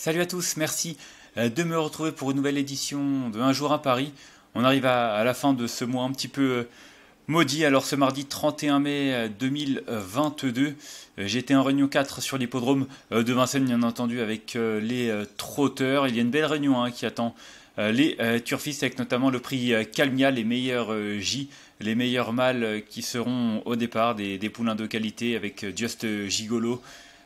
Salut à tous, merci euh, de me retrouver pour une nouvelle édition de Un jour à Paris. On arrive à, la fin de ce mois un petit peu euh, maudit. Alors ce mardi 31 mai 2022, euh, j'étais en réunion 4 sur l'hippodrome de Vincennes, bien entendu, avec les trotteurs. Il y a une belle réunion hein, qui attend les turfistes avec notamment le prix Calmia, les meilleurs J, les meilleurs mâles qui seront au départ des poulains de qualité avec Just Gigolo.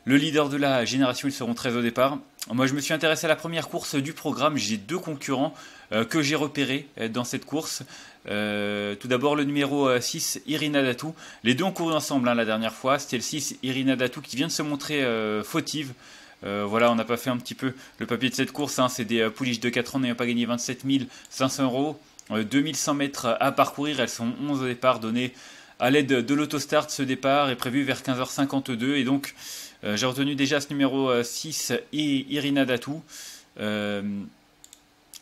Le leader de la génération, ils seront très au départ. Moi, je me suis intéressé à la première course du programme. J'ai deux concurrents euh, que j'ai repérés euh, dans cette course. Euh, tout d'abord, le numéro 6, Irina Datou. Les deux ont couru ensemble hein, la dernière fois. C'était le 6, Irina Datou, qui vient de se montrer fautive. voilà, on n'a pas fait un petit peu le papier de cette course. Hein. C'est des pouliches de 4 ans n'ayant pas gagné 27 500 euros. 2100 mètres à parcourir. Elles sont 11 au départ, données a l'aide de l'autostart. Ce départ est prévu vers 15h52 et donc euh, j'ai retenu déjà ce numéro 6 euh, et Irina Datou. Euh,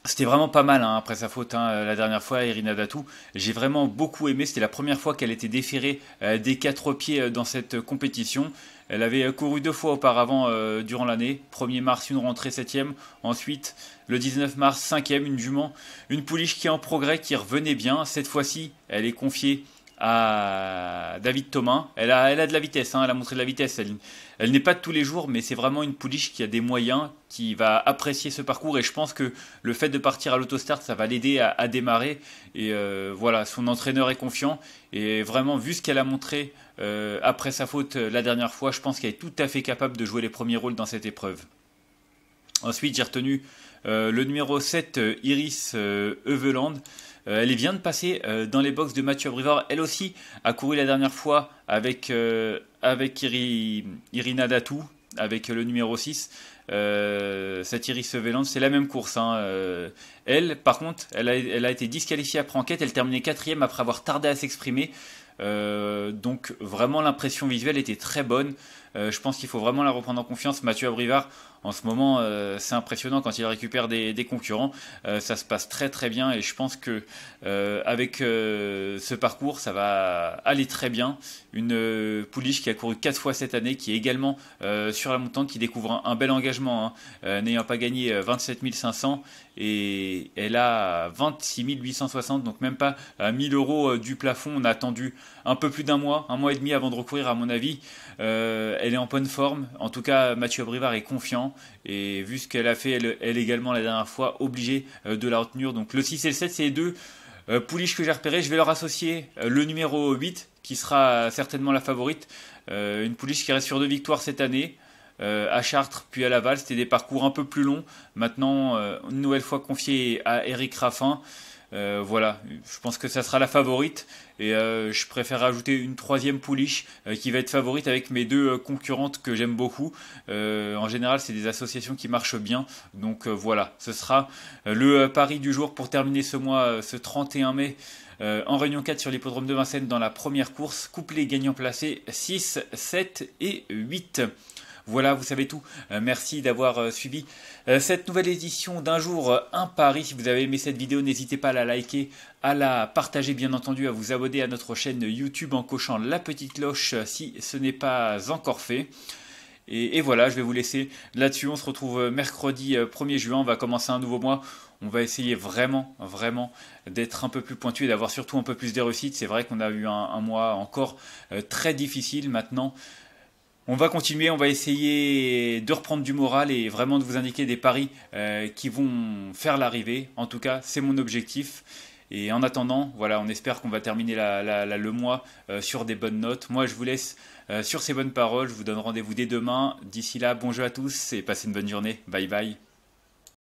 c'était vraiment pas mal hein, après sa faute hein, la dernière fois, Irina Datou. J'ai vraiment beaucoup aimé. C'était la première fois qu'elle était déférée des quatre pieds dans cette compétition. Elle avait couru deux fois auparavant durant l'année. 1er mars, une rentrée 7ème. Ensuite, le 19 mars, 5ème, une jument. Une pouliche qui est en progrès, qui revenait bien. Cette fois-ci, elle est confiée à David Thomas. Elle a, de la vitesse, hein, elle a montré de la vitesse. Elle, n'est pas de tous les jours, mais c'est vraiment une pouliche qui a des moyens, qui va apprécier ce parcours. Et je pense que le fait de partir à l'autostart, ça va l'aider à, démarrer. Et euh, voilà, son entraîneur est confiant. Et vraiment, vu ce qu'elle a montré euh, après sa faute euh, la dernière fois, je pense qu'elle est tout à fait capable de jouer les premiers rôles dans cette épreuve. Ensuite, j'ai retenu euh, le numéro 7, euh, Iris euh, Eveland. elle vient de passer dans les box de Mathieu Brivard. Elle aussi a couru la dernière fois avec, avec Irina Datou, avec le numéro 6. cette Iris Eveland, c'est la même course. Hein, elle, par contre, elle a, elle a été disqualifiée après enquête. Elle terminait quatrième après avoir tardé à s'exprimer. donc vraiment l'impression visuelle était très bonne. Euh, je pense qu'il faut vraiment la reprendre en confiance. Mathieu Abrivard, en ce moment, euh, c'est impressionnant quand il récupère des, concurrents. Euh, ça se passe très très bien et je pense que avec ce parcours, ça va aller très bien. Une Pouliche qui a couru 4 fois cette année, qui est également sur la montante, qui découvre un, bel engagement, hein. n'ayant pas gagné 27 500 et elle a 26 860, donc même pas à 1000 euros du plafond. On a attendu un peu plus d'un mois, un mois et demi avant de recourir à mon avis elle est en bonne forme. En tout cas, Mathieu Brivard est confiant. Et vu ce qu'elle a fait, elle, est également la dernière fois, obligée euh, de la retenir. Donc le 6 et le 7, c'est les deux euh, pouliches que j'ai repérées. Je vais leur associer euh, le numéro 8, qui sera certainement la favorite. une pouliche qui reste sur deux victoires cette année. à Chartres puis à Laval. C'était des parcours un peu plus longs. Maintenant, une nouvelle fois confiée à Eric Raffin. Euh, voilà, je pense que ça sera la favorite et euh, je préfère ajouter une troisième pouliche euh, qui va être favorite avec mes deux concurrentes que j'aime beaucoup. en général, c'est des associations qui marchent bien. Donc voilà, ce sera le pari du jour pour terminer ce mois, ce 31 mai. en réunion 4 sur l'hippodrome de Vincennes dans la première course, couplé gagnant placé 6, 7 et 8. Voilà, vous savez tout. Euh, merci d'avoir euh, suivi euh, cette nouvelle édition d'un jour, un pari. Si vous avez aimé cette vidéo, n'hésitez pas à la liker, à la partager, bien entendu, à vous abonner à notre chaîne YouTube en cochant la petite cloche si ce n'est pas encore fait. Et, voilà, je vais vous laisser là-dessus. On se retrouve mercredi 1er juin. On va commencer un nouveau mois. On va essayer vraiment, vraiment d'être un peu plus pointu et d'avoir surtout un peu plus de réussite. C'est vrai qu'on a eu un mois encore très difficile. Maintenant, on va continuer, on va essayer de reprendre du moral et vraiment de vous indiquer des paris euh, qui vont faire l'arrivée. En tout cas, c'est mon objectif. Et en attendant, voilà, on espère qu'on va terminer le mois euh, sur des bonnes notes. Moi, je vous laisse euh, sur ces bonnes paroles. Je vous donne rendez-vous dès demain. D'ici là, bonjour à tous et passez une bonne journée. Bye bye.